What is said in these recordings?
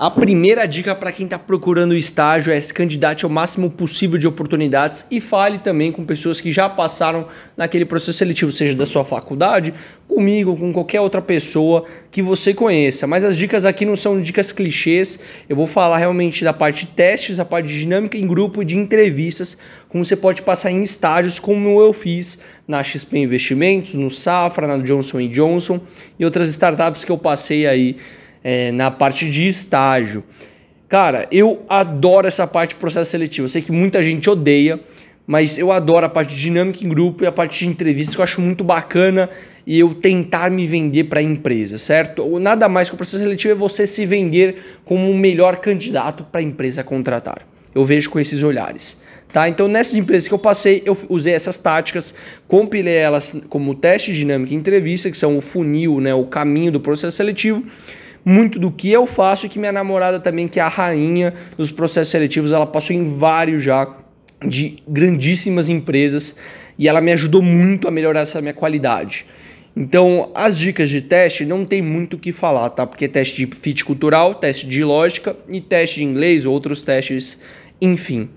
A primeira dica para quem está procurando estágio é se candidate ao máximo possível de oportunidades e fale também com pessoas que já passaram naquele processo seletivo, seja da sua faculdade, comigo, com qualquer outra pessoa que você conheça. Mas as dicas aqui não são dicas clichês, eu vou falar realmente da parte de testes, a parte de dinâmica em grupo e de entrevistas, como você pode passar em estágios, como eu fiz na XP Investimentos, no Safra, na Johnson Johnson e outras startups que eu passei aí é, na parte de estágio. Cara, eu adoro essa parte do processo seletivo. Eu sei que muita gente odeia, mas eu adoro a parte de dinâmica em grupo e a parte de entrevista, que eu acho muito bacana e eu tentar me vender para a empresa, certo? Nada mais que o processo seletivo é você se vender como o melhor candidato para a empresa contratar. Eu vejo com esses olhares. Tá? Então, nessas empresas que eu passei, eu usei essas táticas, compilei elas como teste dinâmica e entrevista, que são o funil, né, o caminho do processo seletivo, muito do que eu faço e que minha namorada também, que é a rainha dos processos seletivos, ela passou em vários já de grandíssimas empresas e ela me ajudou muito a melhorar essa minha qualidade. Então, as dicas de teste não tem muito o que falar, tá? Porque teste de fit cultural, teste de lógica e teste de inglês, outros testes, enfim.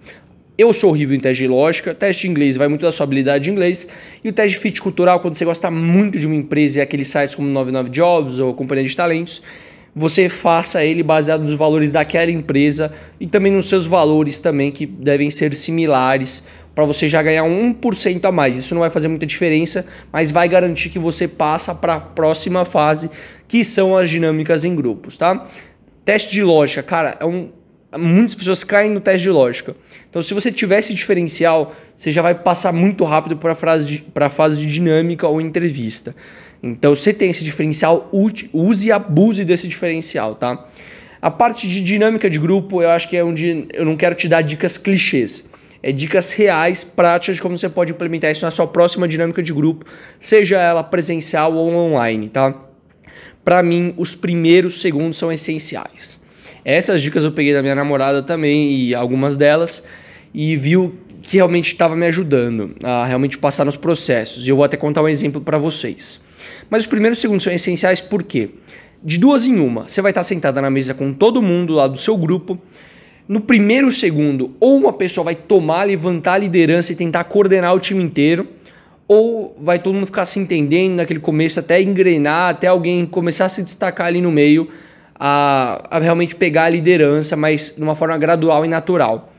Eu sou horrível em teste de lógica, teste de inglês vai muito da sua habilidade de inglês, e o teste de fit cultural, quando você gosta muito de uma empresa e aqueles sites como 99 Jobs ou Companhia de Talentos, você faça ele baseado nos valores daquela empresa e também nos seus valores também que devem ser similares para você já ganhar 1% a mais. Isso não vai fazer muita diferença, mas vai garantir que você passa para a próxima fase, que são as dinâmicas em grupos, tá? Teste de lógica, cara, é um muitas pessoas caem no teste de lógica. Então, se você tiver esse diferencial, você já vai passar muito rápido para a fase de dinâmica ou entrevista. Então, você tem esse diferencial, use e abuse desse diferencial, tá? A parte de dinâmica de grupo, eu acho que é onde eu não quero te dar dicas clichês. É dicas reais, práticas de como você pode implementar isso na sua próxima dinâmica de grupo, seja ela presencial ou online, tá? Para mim, os primeiros segundos são essenciais. Essas dicas eu peguei da minha namorada também e algumas delas e viu que realmente estava me ajudando a realmente passar nos processos. E eu vou até contar um exemplo para vocês. Mas os primeiros segundos são essenciais porque de duas em uma, você vai estar sentada na mesa com todo mundo lá do seu grupo. No primeiro segundo, ou uma pessoa vai tomar, levantar a liderança e tentar coordenar o time inteiro, ou vai todo mundo ficar se entendendo naquele começo até engrenar, até alguém começar a se destacar ali no meio, a, a realmente pegar a liderança, mas de uma forma gradual e natural.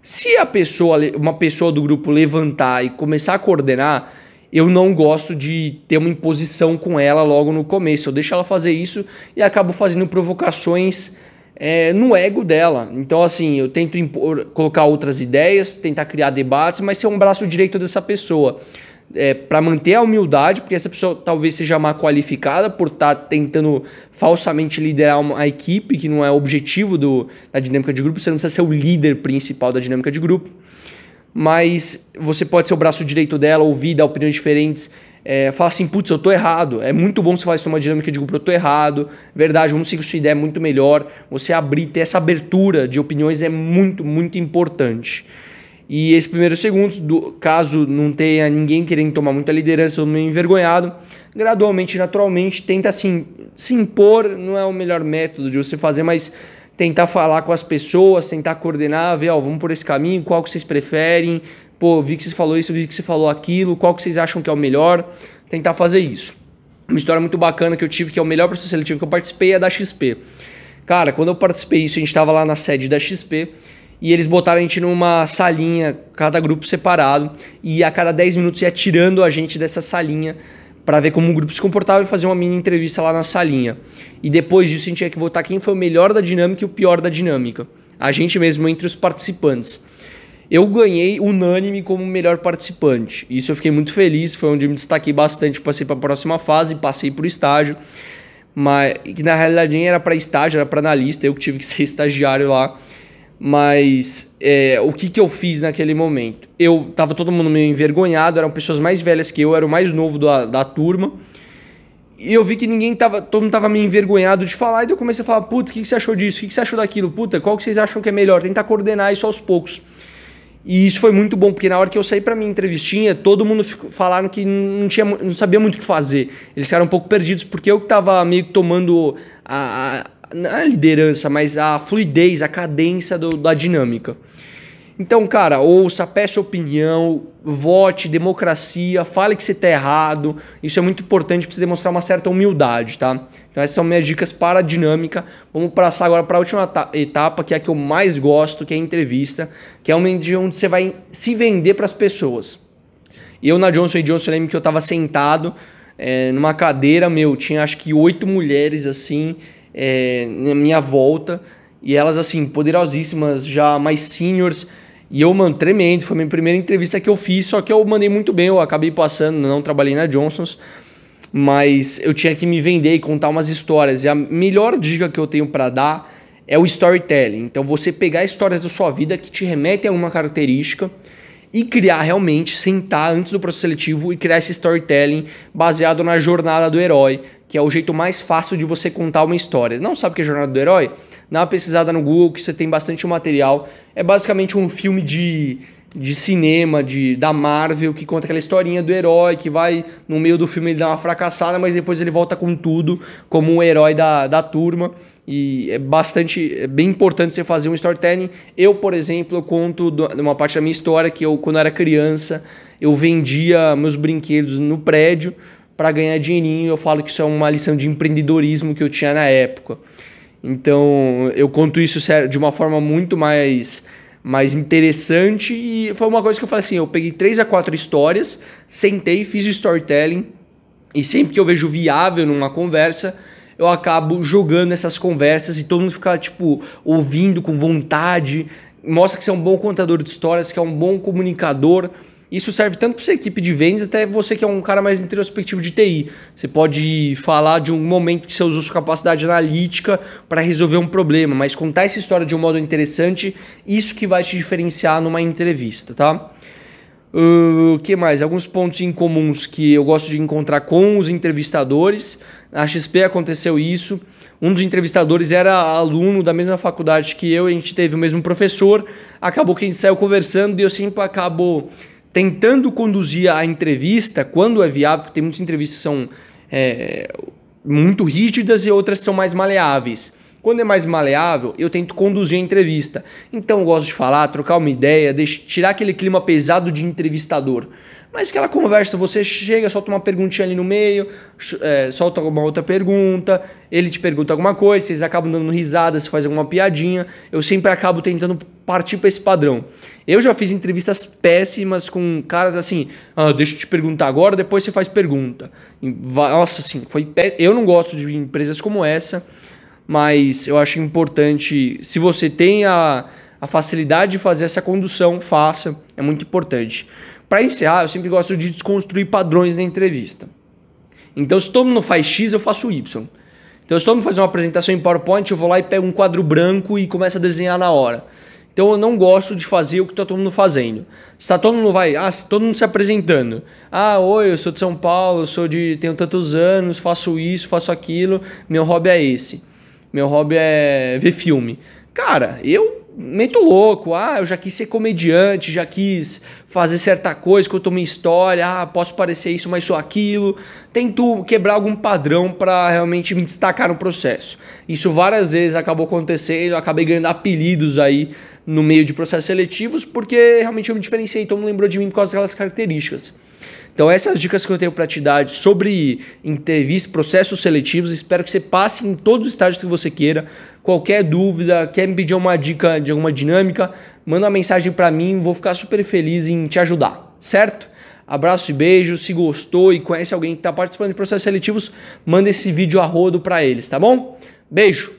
Se a pessoa, uma pessoa do grupo levantar e começar a coordenar, eu não gosto de ter uma imposição com ela logo no começo. Eu deixo ela fazer isso e acabo fazendo provocações é, no ego dela. Então, assim, eu tento impor, colocar outras ideias, tentar criar debates, mas ser um braço direito dessa pessoa. É, para manter a humildade, porque essa pessoa talvez seja mal qualificada por estar tá tentando falsamente liderar uma equipe, que não é o objetivo do, da dinâmica de grupo, você não precisa ser o líder principal da dinâmica de grupo mas você pode ser o braço direito dela, ouvir, dar opiniões diferentes. É, falar assim, putz, eu tô errado. É muito bom você fazer isso numa é dinâmica de grupo, eu tô errado. Verdade, vamos seguir sua ideia, é muito melhor. Você abrir, ter essa abertura de opiniões é muito, muito importante. E esses primeiros segundos, do, caso não tenha ninguém querendo tomar muita liderança ou meio envergonhado, gradualmente, naturalmente, tenta assim, se impor. Não é o melhor método de você fazer, mas tentar falar com as pessoas, tentar coordenar, ver, ó, vamos por esse caminho, qual que vocês preferem, pô, vi que vocês falou isso, vi que você falou aquilo, qual que vocês acham que é o melhor, tentar fazer isso. Uma história muito bacana que eu tive, que é o melhor processo seletivo que eu participei, é da XP. Cara, quando eu participei isso, a gente estava lá na sede da XP, e eles botaram a gente numa salinha, cada grupo separado, e a cada 10 minutos ia tirando a gente dessa salinha para ver como o grupo se comportava e fazer uma mini entrevista lá na salinha. E depois disso a gente tinha que votar quem foi o melhor da dinâmica e o pior da dinâmica. A gente mesmo entre os participantes. Eu ganhei unânime como melhor participante. Isso eu fiquei muito feliz, foi onde eu me destaquei bastante, passei para a próxima fase, passei para o estágio. Mas que na realidade nem era para estágio, era para analista, eu que tive que ser estagiário lá. Mas é, o que, que eu fiz naquele momento? Eu tava todo mundo meio envergonhado, eram pessoas mais velhas que eu, era o mais novo da, da turma. E eu vi que ninguém tava. Todo mundo tava meio envergonhado de falar, e eu comecei a falar, puta, o que, que você achou disso? O que, que você achou daquilo? Puta, qual que vocês acham que é melhor? Tentar coordenar isso aos poucos. E isso foi muito bom, porque na hora que eu saí para minha entrevistinha, todo mundo ficou, falaram que não, tinha, não sabia muito o que fazer. Eles ficaram um pouco perdidos, porque eu que tava meio que tomando a não é a liderança, mas a fluidez, a cadência do, da dinâmica. Então, cara, ouça, peça opinião, vote, democracia, fale que você tá errado. Isso é muito importante para você demonstrar uma certa humildade, tá? Então essas são minhas dicas para a dinâmica. Vamos passar agora para a última etapa, que é a que eu mais gosto, que é a entrevista, que é onde você vai se vender para as pessoas. Eu na Johnson Johnson lembro que eu estava sentado é, numa cadeira, meu, tinha acho que oito mulheres assim, é, na minha volta. E elas, assim, poderosíssimas, já mais seniors. E eu, mano, tremendo. Foi a minha primeira entrevista que eu fiz, só que eu mandei muito bem. Eu acabei passando, não trabalhei na Johnson's. Mas eu tinha que me vender e contar umas histórias. E a melhor dica que eu tenho para dar é o storytelling. Então, você pegar histórias da sua vida que te remetem a uma característica e criar realmente, sentar antes do processo seletivo e criar esse storytelling baseado na jornada do herói, que é o jeito mais fácil de você contar uma história. Não sabe o que é jornada do herói? Dá uma pesquisada no Google que você tem bastante material. É basicamente um filme de, de cinema de da Marvel que conta aquela historinha do herói que vai no meio do filme ele dá uma fracassada, mas depois ele volta com tudo como o herói da, da turma. E é bastante, é bem importante você fazer um storytelling. Eu, por exemplo, eu conto uma parte da minha história que eu, quando eu era criança, eu vendia meus brinquedos no prédio para ganhar dinheirinho. Eu falo que isso é uma lição de empreendedorismo que eu tinha na época. Então, eu conto isso de uma forma muito mais mais interessante e foi uma coisa que eu falei assim, eu peguei três a quatro histórias, sentei, fiz o storytelling e sempre que eu vejo viável numa conversa, eu acabo jogando essas conversas e todo mundo fica, tipo, ouvindo com vontade. Mostra que você é um bom contador de histórias, que é um bom comunicador. Isso serve tanto para sua equipe de vendas, até você que é um cara mais introspectivo de TI. Você pode falar de um momento que você usou sua capacidade analítica para resolver um problema, mas contar essa história de um modo interessante, isso que vai te diferenciar numa entrevista, tá? O hum, uh, que mais? Alguns pontos incomuns que eu gosto de encontrar com os entrevistadores. Na XP aconteceu isso. Um dos entrevistadores era aluno da mesma faculdade que eu, a gente teve o mesmo professor. Acabou que a gente saiu conversando e eu sempre acabo tentando conduzir a entrevista quando é viável, porque tem muitas entrevistas que são é, muito rígidas e outras são mais maleáveis. Quando é mais maleável, eu tento conduzir a entrevista. Então eu gosto de falar, trocar uma ideia, tirar aquele clima pesado de entrevistador. Mas aquela conversa, você chega, solta uma perguntinha ali no meio, é, solta alguma outra pergunta, ele te pergunta alguma coisa, vocês acabam dando risada, você faz alguma piadinha. Eu sempre acabo tentando partir para esse padrão. Eu já fiz entrevistas péssimas com caras assim, ah, deixa eu te perguntar agora, depois você faz pergunta. Nossa, assim, foi pé... eu não gosto de empresas como essa mas eu acho importante, se você tem a, a facilidade de fazer essa condução, faça, é muito importante. Para encerrar, eu sempre gosto de desconstruir padrões na entrevista. Então, se todo mundo faz X, eu faço Y. Então, se todo mundo faz uma apresentação em PowerPoint, eu vou lá e pego um quadro branco e começo a desenhar na hora. Então, eu não gosto de fazer o que está todo mundo fazendo. Se tá todo mundo vai, ah, se todo mundo se apresentando. Ah, oi, eu sou de São Paulo, sou de tenho tantos anos, faço isso, faço aquilo, meu hobby é esse meu hobby é ver filme. Cara, eu meto louco, ah, eu já quis ser comediante, já quis fazer certa coisa, contar uma história, ah, posso parecer isso, mas sou aquilo. Tento quebrar algum padrão para realmente me destacar no processo. Isso várias vezes acabou acontecendo, eu acabei ganhando apelidos aí no meio de processos seletivos, porque realmente eu me diferenciei, então mundo lembrou de mim por causa daquelas características. Então essas são as dicas que eu tenho para te dar sobre entrevistas, processos seletivos. Espero que você passe em todos os estágios que você queira. Qualquer dúvida, quer me pedir uma dica de alguma dinâmica, manda uma mensagem para mim, vou ficar super feliz em te ajudar, certo? Abraço e beijo. Se gostou e conhece alguém que está participando de processos seletivos, manda esse vídeo a rodo para eles, tá bom? Beijo!